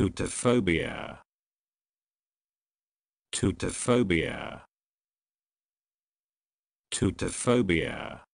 Teutophobia. Teutophobia. Teutophobia.